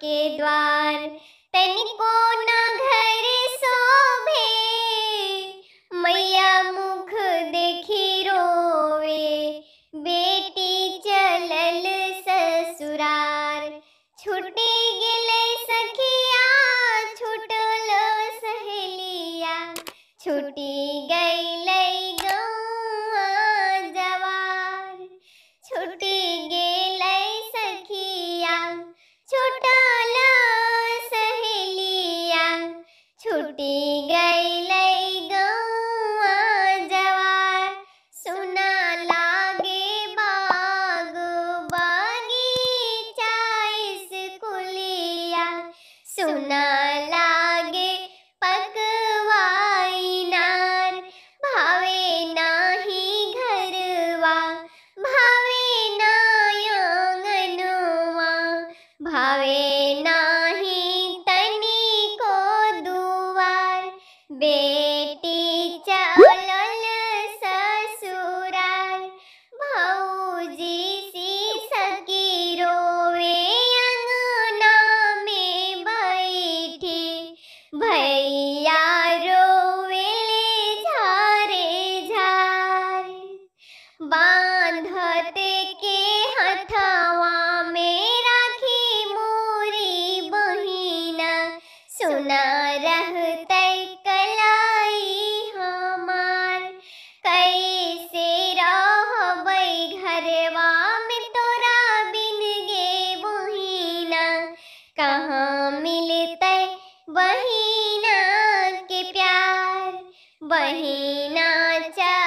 के द्वार तनिको न घर सोभे मैया मुख देखी रोवे बेटी चलल ससुरार छुटे गेले सखिया छुटल सहेलिया छुटी गई सुना लागे पकवाई नार भावे नाही घरवा भावे ना भावे नाही तनी को दुवार बे कहते के में राखी मोरी बहिना सुना रह कलाई हमार कैसे घरवा में तोरा बिन गे बहिना कहाँ मिलते बहिना के प्यार बहिना चा